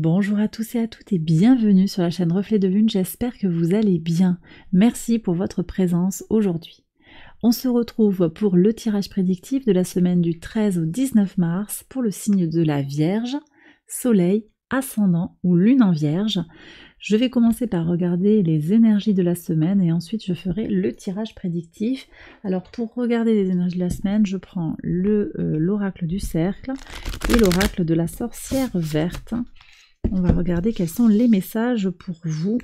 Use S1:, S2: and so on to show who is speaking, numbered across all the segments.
S1: Bonjour à tous et à toutes et bienvenue sur la chaîne Reflet de Lune, j'espère que vous allez bien. Merci pour votre présence aujourd'hui. On se retrouve pour le tirage prédictif de la semaine du 13 au 19 mars pour le signe de la Vierge, Soleil, Ascendant ou Lune en Vierge. Je vais commencer par regarder les énergies de la semaine et ensuite je ferai le tirage prédictif. Alors pour regarder les énergies de la semaine, je prends euh, l'oracle du cercle et l'oracle de la sorcière verte on va regarder quels sont les messages pour vous,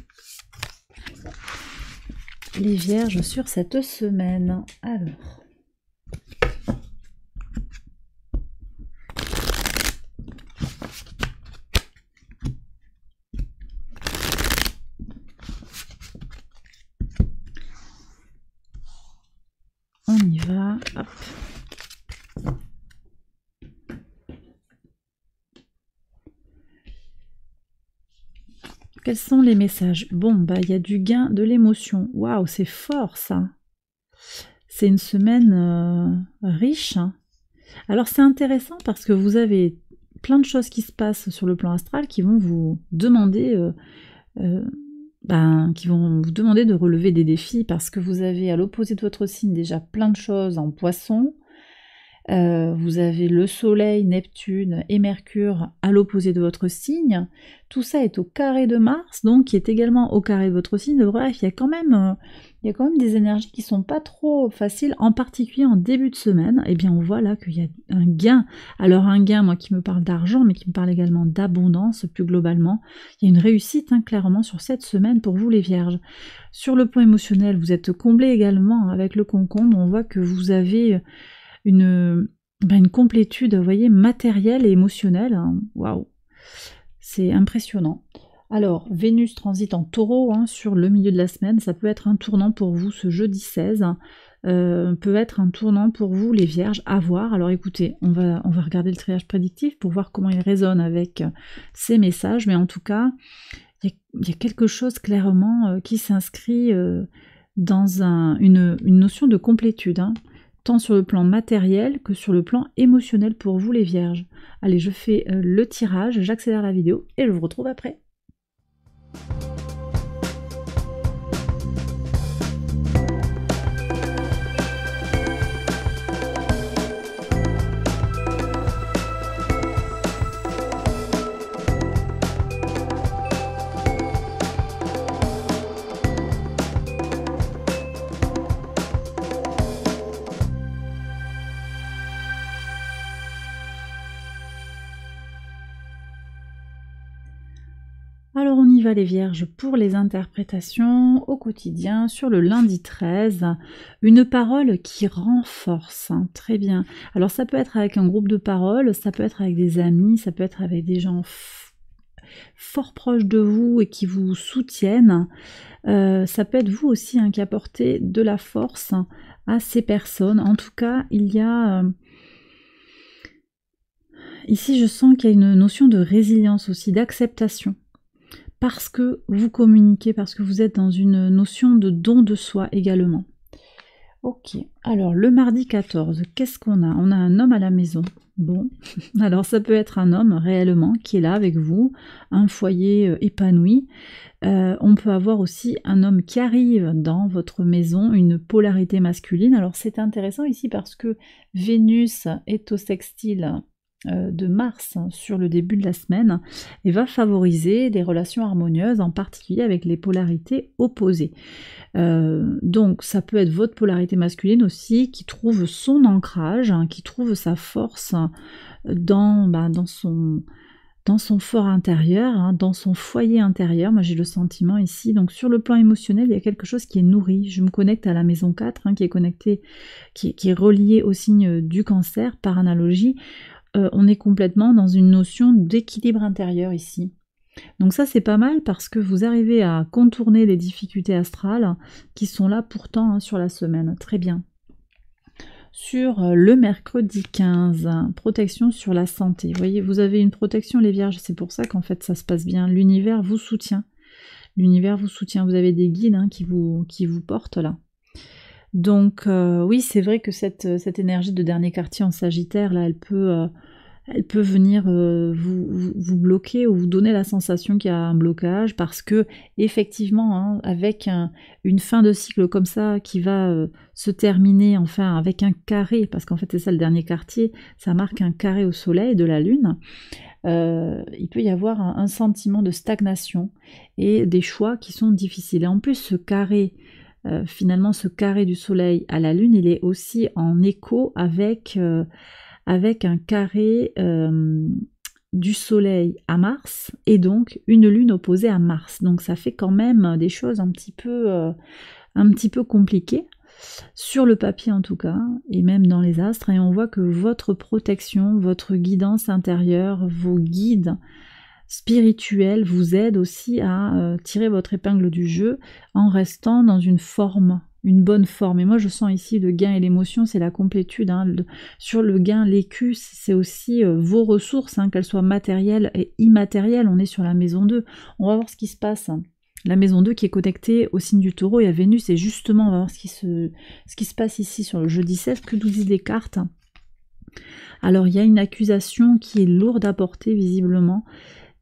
S1: les vierges, sur cette semaine. Alors, Quels sont les messages Bon, bah, il y a du gain de l'émotion. Waouh, c'est fort ça. C'est une semaine euh, riche. Hein. Alors, c'est intéressant parce que vous avez plein de choses qui se passent sur le plan astral qui vont vous demander. Euh, euh, ben, qui vont vous demander de relever des défis parce que vous avez à l'opposé de votre signe déjà plein de choses en poisson, euh, vous avez le Soleil, Neptune et Mercure à l'opposé de votre signe. Tout ça est au carré de Mars, donc qui est également au carré de votre signe. Bref, il y a quand même, euh, il y a quand même des énergies qui ne sont pas trop faciles, en particulier en début de semaine. eh bien, on voit là qu'il y a un gain. Alors un gain, moi qui me parle d'argent, mais qui me parle également d'abondance plus globalement. Il y a une réussite hein, clairement sur cette semaine pour vous les Vierges. Sur le point émotionnel, vous êtes comblé également avec le concombre. On voit que vous avez euh, une, ben, une complétude, vous voyez, matérielle et émotionnelle. Hein. Waouh C'est impressionnant. Alors, Vénus transite en taureau hein, sur le milieu de la semaine, ça peut être un tournant pour vous ce jeudi 16, euh, peut être un tournant pour vous les vierges à voir. Alors écoutez, on va, on va regarder le triage prédictif pour voir comment il résonne avec euh, ces messages, mais en tout cas, il y, a quelque chose clairement euh, qui s'inscrit dans une, une, notion de complétude. Hein tant sur le plan matériel que sur le plan émotionnel pour vous les vierges. Allez, je fais euh, le tirage, j'accélère la vidéo et je vous retrouve après. Alors on y va les vierges pour les interprétations au quotidien sur le lundi 13. Une parole qui renforce, hein, très bien. Alors ça peut être avec un groupe de paroles, ça peut être avec des amis, ça peut être avec des gens fort proches de vous et qui vous soutiennent. Euh, ça peut être vous aussi hein, qui apportez de la force à ces personnes. En tout cas, il y a... Euh, ici, je sens qu'il y a une notion de résilience aussi, d'acceptation parce que vous communiquez, parce que vous êtes dans une notion de don de soi également. Ok, alors le mardi 14, qu'est-ce qu'on a On a un homme à la maison. Bon, alors ça peut être un homme réellement qui est là avec vous, un foyer euh, épanoui. Euh, on peut avoir aussi un homme qui arrive dans votre maison, une polarité masculine. Alors c'est intéressant ici parce que Vénus est au sextile euh, de Mars hein, sur le début de la semaine et va favoriser des relations harmonieuses, en particulier avec les polarités opposées. Euh, donc ça peut être votre polarité masculine aussi qui trouve son ancrage, hein, qui trouve sa force hein, dans, bah, dans son dans son fort intérieur, dans son foyer intérieur. Moi, j'ai le sentiment ici. Donc, sur le plan émotionnel, il y a quelque chose qui est nourri. Je me connecte à la maison 4, qui est connectée, qui, est reliée au signe du cancer par analogie. Euh, on est complètement dans une notion d'équilibre intérieur ici. Donc ça c'est pas mal parce que vous arrivez à contourner les difficultés astrales qui sont là pourtant hein, sur la semaine. Très bien. Sur euh, le mercredi 15, protection sur la santé. Vous voyez, vous avez une protection les vierges, c'est pour ça qu'en fait ça se passe bien. L'univers vous soutient. L'univers vous soutient. Vous avez des guides hein, qui, vous, qui vous portent là. Donc euh, oui, c'est vrai que euh, cette, énergie de dernier quartier en Sagittaire, là, elle peut, euh, elle peut venir vous, bloquer ou vous donner la sensation qu'il y a un blocage, parce que effectivement, hein, avec une fin de cycle comme ça qui va se terminer, enfin avec un carré, parce qu'en fait c'est ça le dernier quartier, ça marque un carré au soleil de la lune. il peut y avoir un, sentiment de stagnation et des choix qui sont difficiles. Et en plus, ce carré euh, finalement ce carré du Soleil à la Lune, il est aussi en écho avec, euh, un carré euh, du Soleil à Mars et donc une Lune opposée à Mars. Donc ça fait quand même des choses un petit peu, un petit peu compliquées sur le papier en tout cas, et même dans les astres, et on voit que votre protection, votre guidance intérieure, vos guides, spirituel vous aide aussi à euh, tirer votre épingle du jeu en restant dans une forme une bonne forme. Et moi, je sens ici le gain et l'émotion, c'est la complétude. Hein, sur le gain, l'écu, c'est aussi euh, vos ressources, hein, qu'elles soient matérielles et immatérielles. On est sur la maison 2. On va voir ce qui se passe. Hein. La maison 2 qui est connectée au signe du taureau et à Vénus. Et justement, on va voir ce qui se, ce qui se passe ici sur le jeudi 16. Que nous disent les cartes alors il y a une accusation qui est lourde à porter visiblement.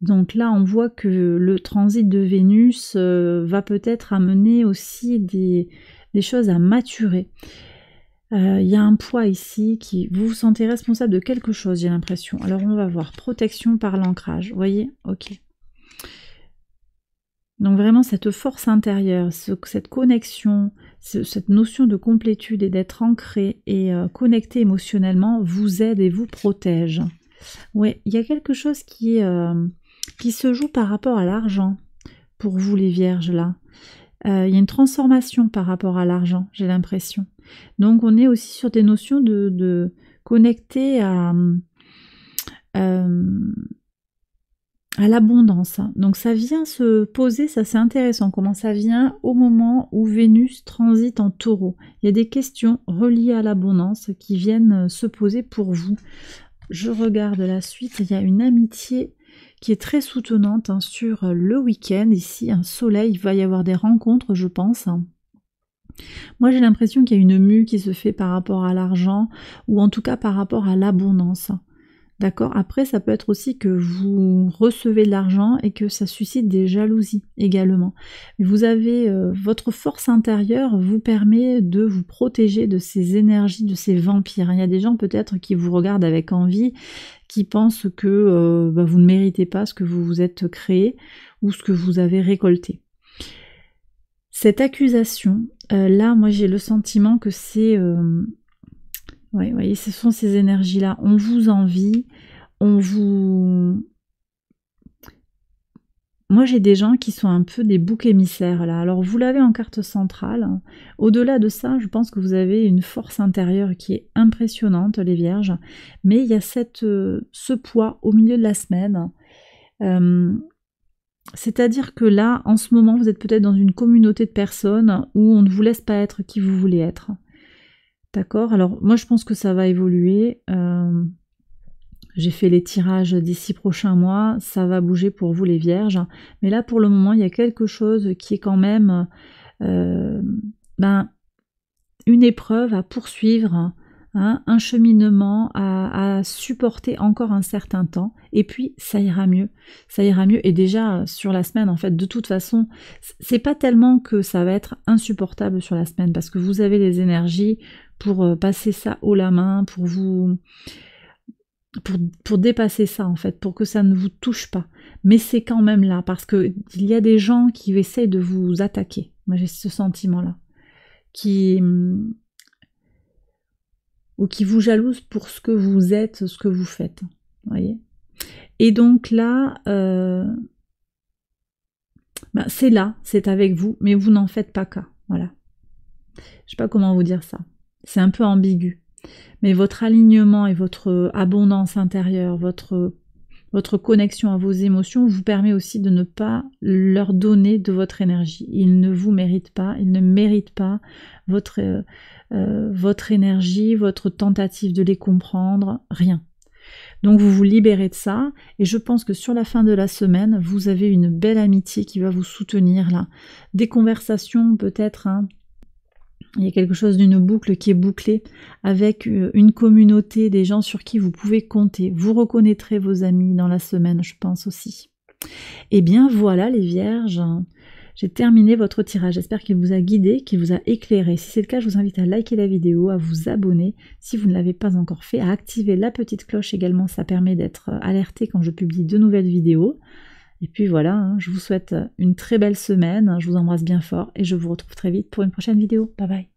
S1: Donc là, on voit que le transit de Vénus euh, va peut-être amener aussi des, choses à maturer. Il euh, y a un poids ici qui vous vous sentez responsable de quelque chose, j'ai l'impression. Alors on va voir protection par l'ancrage. vous Voyez, ok. Donc vraiment cette force intérieure, cette connexion, cette notion de complétude et d'être ancré et euh, connecté émotionnellement vous aide et vous protège. Oui, il y a quelque chose qui est qui se joue par rapport à l'argent pour vous les vierges là. Euh, il y a une transformation par rapport à l'argent, j'ai l'impression. Donc on est aussi sur des notions de, connecter à, euh, à l'abondance. Hein. Donc ça vient se poser, ça c'est intéressant, comment ça vient au moment où Vénus transite en taureau. Il y a des questions reliées à l'abondance qui viennent se poser pour vous. Je regarde la suite, il y a une amitié qui est très soutenante hein, sur euh, le week-end. Ici, un soleil, il va y avoir des rencontres, je pense. Moi, j'ai l'impression qu'il y a une mue qui se fait par rapport à l'argent, ou en tout cas par rapport à l'abondance. D'accord Après, ça peut être aussi que vous recevez de l'argent et que ça suscite des jalousies également. Vous avez euh, votre force intérieure vous permet de vous protéger de ces énergies, de ces vampires. Il y a des gens peut-être qui vous regardent avec envie, qui pensent que euh, bah, vous ne méritez pas ce que vous vous êtes créé ou ce que vous avez récolté. Cette accusation, euh, là, moi j'ai le sentiment que c'est oui, voyez, ce sont ces énergies-là. On vous envie, on vous... Moi, j'ai des gens qui sont un peu des boucs émissaires, là. Alors, vous l'avez en carte centrale. Au-delà de ça, je pense que vous avez une force intérieure qui est impressionnante, les vierges. Mais il y a cette, euh, ce poids au milieu de la semaine. Euh, c'est-à-dire que là, en ce moment, vous êtes peut-être dans une communauté de personnes où on ne vous laisse pas être qui vous voulez être. D'accord Alors moi je pense que ça va évoluer. Euh, j'ai fait les tirages d'ici prochains mois, ça va bouger pour vous les vierges. Mais là pour le moment il y a quelque chose qui est quand même euh, ben, une épreuve à poursuivre Hein, un cheminement à, supporter encore un certain temps, et puis ça ira mieux, ça ira mieux, et déjà sur la semaine en fait, de toute façon, c'est pas tellement que ça va être insupportable sur la semaine, parce que vous avez les énergies pour euh, passer ça haut la main, pour vous... Pour, pour, dépasser ça en fait, pour que ça ne vous touche pas. Mais c'est quand même là, parce qu'il y a des gens qui essaient de vous attaquer. Moi j'ai ce sentiment-là. Qui, ou qui vous jalouse pour ce que vous êtes, ce que vous faites. Voyez Et donc là, euh, bah, c'est là, c'est avec vous, mais vous n'en faites pas cas. Voilà. Je sais pas comment vous dire ça. C'est un peu ambigu. Mais votre alignement et votre abondance intérieure, votre votre connexion à vos émotions vous permet aussi de ne pas leur donner de votre énergie. Ils ne vous méritent pas, ils ne méritent pas votre, euh, euh, votre énergie, votre tentative de les comprendre, rien. Donc vous vous libérez de ça et je pense que sur la fin de la semaine, vous avez une belle amitié qui va vous soutenir là. Des conversations peut-être hein, il y a quelque chose d'une boucle qui est bouclée avec euh, une communauté des gens sur qui vous pouvez compter. Vous reconnaîtrez vos amis dans la semaine, je pense aussi. Eh bien voilà les vierges, j'ai terminé votre tirage. J'espère qu'il vous a guidé, qu'il vous a éclairé. Si c'est le cas, je vous invite à liker la vidéo, à vous abonner si vous ne l'avez pas encore fait, à activer la petite cloche également, ça permet d'être euh, alerté quand je publie de nouvelles vidéos. Et puis voilà, hein, je vous souhaite une très belle semaine, hein, je vous embrasse bien fort et je vous retrouve très vite pour une prochaine vidéo. Bye bye